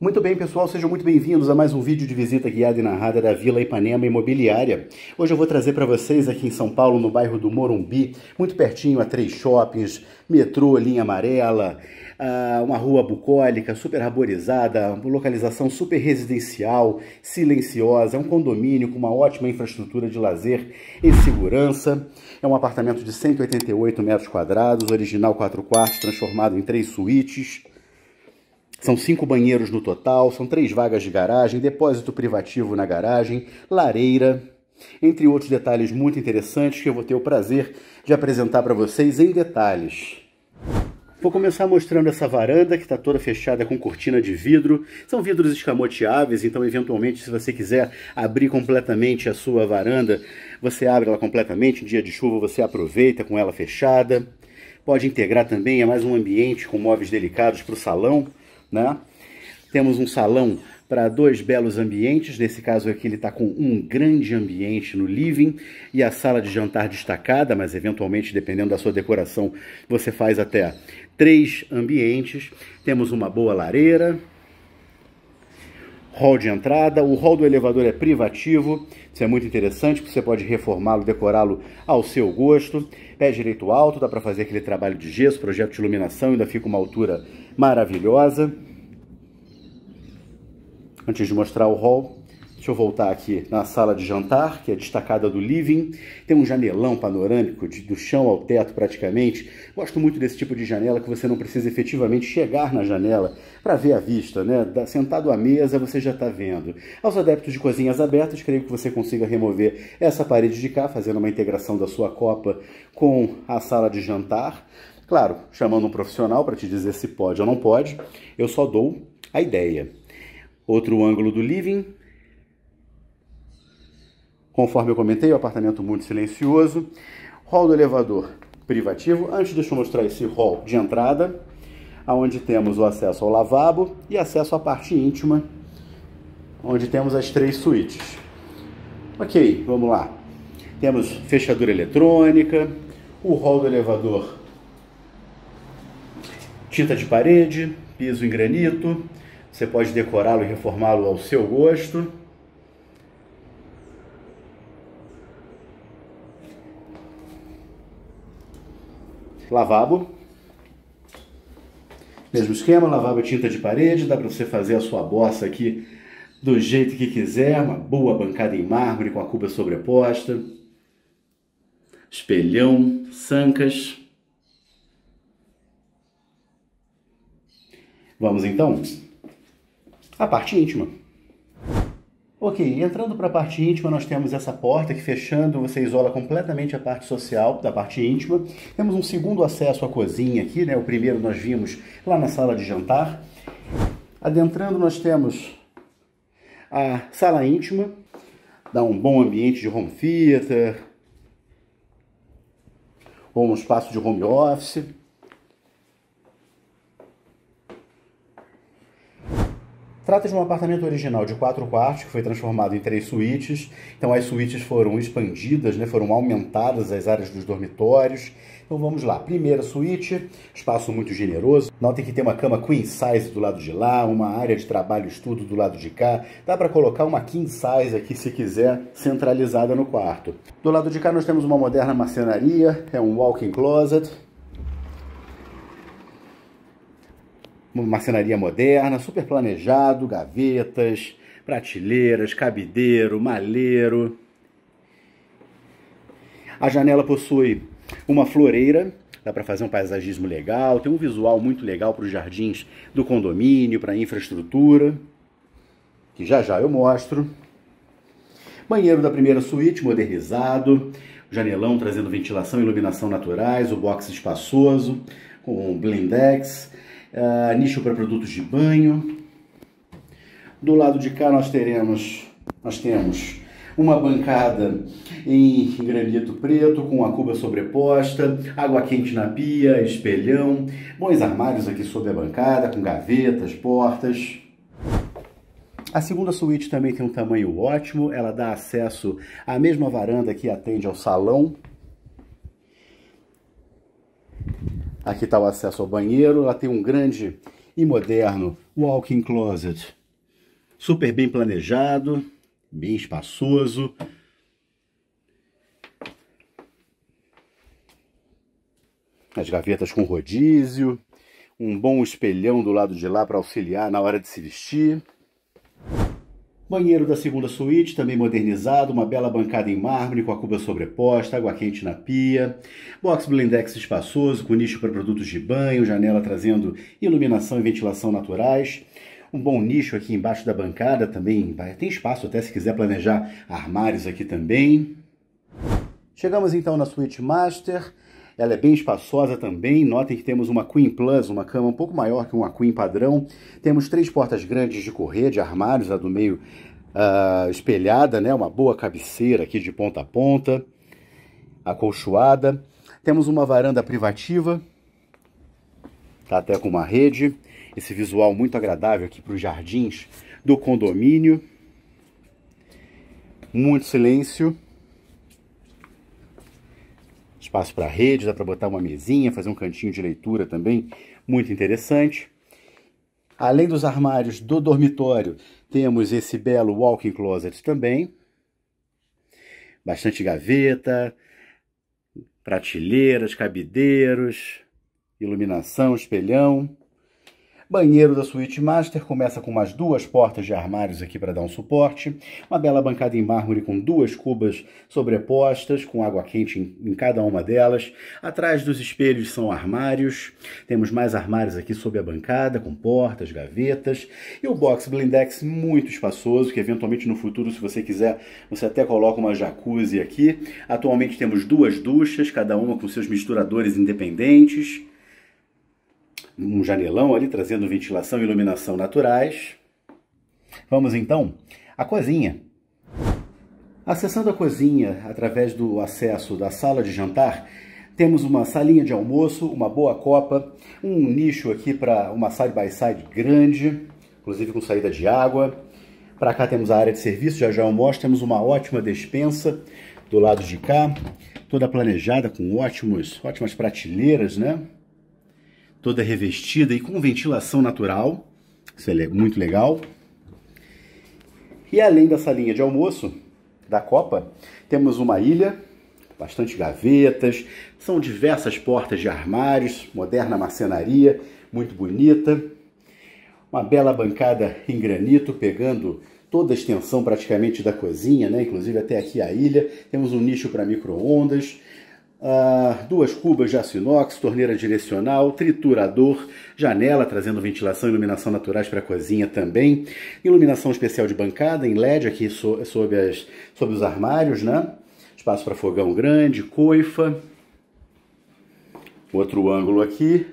Muito bem, pessoal, sejam muito bem-vindos a mais um vídeo de visita guiada e narrada da Vila Ipanema Imobiliária. Hoje eu vou trazer para vocês aqui em São Paulo, no bairro do Morumbi, muito pertinho a três shoppings, metrô, linha amarela, uma rua bucólica, super arborizada, localização super residencial, silenciosa, é um condomínio com uma ótima infraestrutura de lazer e segurança. É um apartamento de 188 metros quadrados, original 4 quartos, transformado em três suítes são cinco banheiros no total, são três vagas de garagem, depósito privativo na garagem, lareira, entre outros detalhes muito interessantes que eu vou ter o prazer de apresentar para vocês em detalhes. Vou começar mostrando essa varanda que está toda fechada com cortina de vidro. São vidros escamoteáveis, então eventualmente se você quiser abrir completamente a sua varanda, você abre ela completamente, em dia de chuva você aproveita com ela fechada. Pode integrar também, é mais um ambiente com móveis delicados para o salão né? Temos um salão para dois belos ambientes, nesse caso aqui ele está com um grande ambiente no living e a sala de jantar destacada, mas eventualmente, dependendo da sua decoração, você faz até três ambientes. Temos uma boa lareira, hall de entrada, o hall do elevador é privativo, isso é muito interessante, porque você pode reformá-lo, decorá-lo ao seu gosto. Pé direito alto, dá para fazer aquele trabalho de gesso, projeto de iluminação, ainda fica uma altura maravilhosa. Antes de mostrar o hall, Deixa eu voltar aqui na sala de jantar, que é destacada do living. Tem um janelão panorâmico de, do chão ao teto praticamente. Gosto muito desse tipo de janela que você não precisa efetivamente chegar na janela para ver a vista, né? Da, sentado à mesa você já está vendo. Aos adeptos de cozinhas abertas, creio que você consiga remover essa parede de cá, fazendo uma integração da sua copa com a sala de jantar. Claro, chamando um profissional para te dizer se pode ou não pode, eu só dou a ideia. Outro ângulo do living, Conforme eu comentei, o apartamento muito silencioso. Hall do elevador privativo. Antes, deixa eu mostrar esse hall de entrada, onde temos o acesso ao lavabo e acesso à parte íntima, onde temos as três suítes. Ok, vamos lá. Temos fechadura eletrônica, o hall do elevador, tinta de parede, piso em granito. Você pode decorá-lo e reformá-lo ao seu gosto. lavabo. Mesmo esquema, lavabo é tinta de parede, dá para você fazer a sua bossa aqui do jeito que quiser, uma boa bancada em mármore com a cuba sobreposta, espelhão, sancas. Vamos então à parte íntima. Ok, entrando para a parte íntima, nós temos essa porta que fechando você isola completamente a parte social da parte íntima. Temos um segundo acesso à cozinha aqui, né? O primeiro nós vimos lá na sala de jantar. Adentrando nós temos a sala íntima, dá um bom ambiente de home theater, ou um espaço de home office. Trata de um apartamento original de quatro quartos que foi transformado em três suítes. Então as suítes foram expandidas, né? foram aumentadas as áreas dos dormitórios. Então vamos lá. Primeira suíte, espaço muito generoso. Notem que tem uma cama queen size do lado de lá, uma área de trabalho estudo do lado de cá. Dá para colocar uma king size aqui se quiser, centralizada no quarto. Do lado de cá nós temos uma moderna marcenaria, é um walk-in closet marcenaria moderna, super planejado, gavetas, prateleiras, cabideiro, maleiro. A janela possui uma floreira, dá para fazer um paisagismo legal, tem um visual muito legal para os jardins do condomínio, para a infraestrutura, que já já eu mostro. Banheiro da primeira suíte, modernizado, janelão trazendo ventilação e iluminação naturais, o box espaçoso, com blindex, uh, nicho para produtos de banho. Do lado de cá nós teremos, nós temos uma bancada em granito preto com a cuba sobreposta, água quente na pia, espelhão, bons armários aqui sob a bancada com gavetas, portas. A segunda suíte também tem um tamanho ótimo, ela dá acesso à mesma varanda que atende ao salão, Aqui está o acesso ao banheiro, ela tem um grande e moderno walk-in closet. Super bem planejado, bem espaçoso. As gavetas com rodízio, um bom espelhão do lado de lá para auxiliar na hora de se vestir. Banheiro da segunda suíte, também modernizado, uma bela bancada em mármore com a cuba sobreposta, água quente na pia, box blindex espaçoso com nicho para produtos de banho, janela trazendo iluminação e ventilação naturais. Um bom nicho aqui embaixo da bancada também, tem espaço até se quiser planejar armários aqui também. Chegamos então na suíte master, ela é bem espaçosa também. Notem que temos uma Queen Plus, uma cama um pouco maior que uma Queen padrão. Temos três portas grandes de correr, de armários, a do meio uh, espelhada, né? Uma boa cabeceira aqui de ponta a ponta, acolchoada. Temos uma varanda privativa, tá até com uma rede. Esse visual muito agradável aqui para os jardins do condomínio. Muito silêncio espaço para rede, dá para botar uma mesinha, fazer um cantinho de leitura também, muito interessante. Além dos armários do dormitório, temos esse belo walk-in closet também. Bastante gaveta, prateleiras, cabideiros, iluminação, espelhão. Banheiro da suíte master começa com mais duas portas de armários aqui para dar um suporte. Uma bela bancada em mármore com duas cubas sobrepostas, com água quente em, em cada uma delas. Atrás dos espelhos são armários. Temos mais armários aqui sob a bancada, com portas, gavetas. E o box blindex muito espaçoso, que eventualmente no futuro, se você quiser, você até coloca uma jacuzzi aqui. Atualmente temos duas duchas, cada uma com seus misturadores independentes um janelão ali trazendo ventilação e iluminação naturais. Vamos então à cozinha. Acessando a cozinha através do acesso da sala de jantar, temos uma salinha de almoço, uma boa copa, um nicho aqui para uma side-by-side -side grande, inclusive com saída de água. Para cá temos a área de serviço, já já eu mostro, temos uma ótima despensa do lado de cá, toda planejada com ótimos, ótimas prateleiras, né? toda revestida e com ventilação natural. Isso é muito legal. E além dessa linha de almoço da Copa, temos uma ilha, bastante gavetas, são diversas portas de armários, moderna marcenaria, muito bonita. Uma bela bancada em granito pegando toda a extensão praticamente da cozinha, né? inclusive até aqui a ilha. Temos um nicho para micro-ondas, ah, duas cubas de aço inox, torneira direcional, triturador, janela trazendo ventilação e iluminação naturais para a cozinha também, iluminação especial de bancada em LED aqui so, sob, as, os armários, né? Espaço para fogão grande, coifa. Outro ângulo aqui.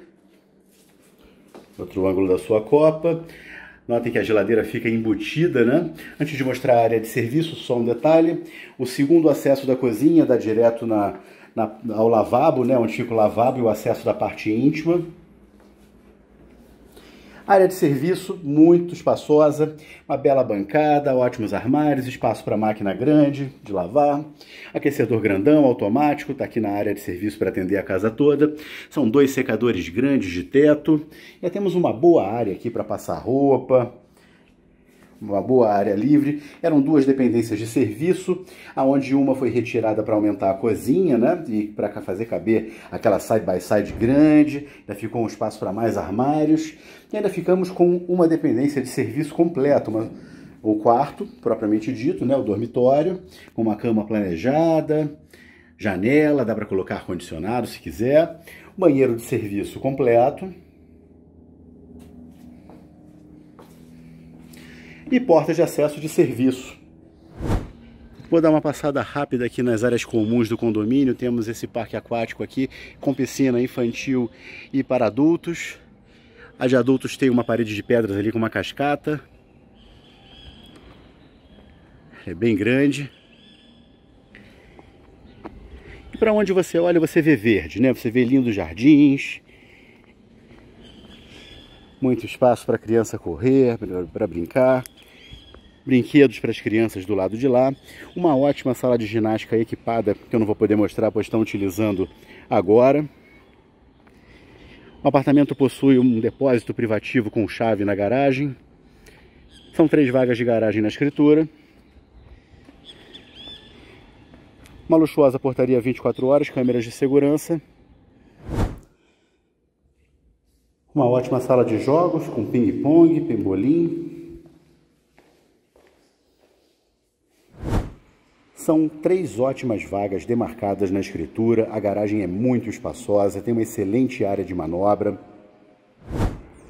Outro ângulo da sua copa. Notem que a geladeira fica embutida, né? Antes de mostrar a área de serviço, só um detalhe. O segundo acesso da cozinha dá direto na na, ao lavabo, né, onde fica o lavabo e o acesso da parte íntima. Área de serviço muito espaçosa, uma bela bancada, ótimos armários, espaço para máquina grande de lavar, aquecedor grandão, automático, está aqui na área de serviço para atender a casa toda. São dois secadores grandes de teto. E temos uma boa área aqui para passar roupa, uma boa área livre. Eram duas dependências de serviço, aonde uma foi retirada para aumentar a cozinha, né? E para fazer caber aquela side-by-side -side grande, ainda ficou um espaço para mais armários. E ainda ficamos com uma dependência de serviço completo, uma, o quarto, propriamente dito, né? O dormitório, com uma cama planejada, janela, dá para colocar ar-condicionado se quiser, banheiro de serviço completo, e portas de acesso de serviço. Vou dar uma passada rápida aqui nas áreas comuns do condomínio. Temos esse parque aquático aqui, com piscina infantil e para adultos. A de adultos tem uma parede de pedras ali com uma cascata. É bem grande. E para onde você olha, você vê verde, né? Você vê lindos jardins. Muito espaço para criança correr, para brincar brinquedos para as crianças do lado de lá, uma ótima sala de ginástica equipada, que eu não vou poder mostrar, pois estão utilizando agora. O apartamento possui um depósito privativo com chave na garagem. São três vagas de garagem na escritura. Uma luxuosa portaria 24 horas, câmeras de segurança. Uma ótima sala de jogos com ping-pong, pembolim, São três ótimas vagas demarcadas na escritura, a garagem é muito espaçosa, tem uma excelente área de manobra.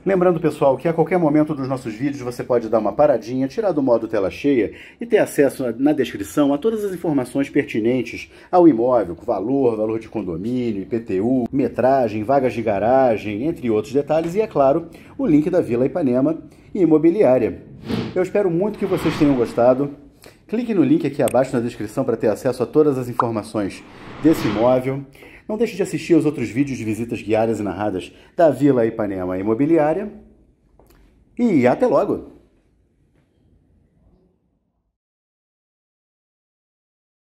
Lembrando, pessoal, que a qualquer momento dos nossos vídeos você pode dar uma paradinha, tirar do modo tela cheia e ter acesso na descrição a todas as informações pertinentes ao imóvel, valor, valor de condomínio, IPTU, metragem, vagas de garagem, entre outros detalhes, e, é claro, o link da Vila Ipanema e Imobiliária. Eu espero muito que vocês tenham gostado. Clique no link aqui abaixo na descrição para ter acesso a todas as informações desse imóvel. Não deixe de assistir aos outros vídeos de visitas guiadas e narradas da Vila Ipanema Imobiliária. E até logo!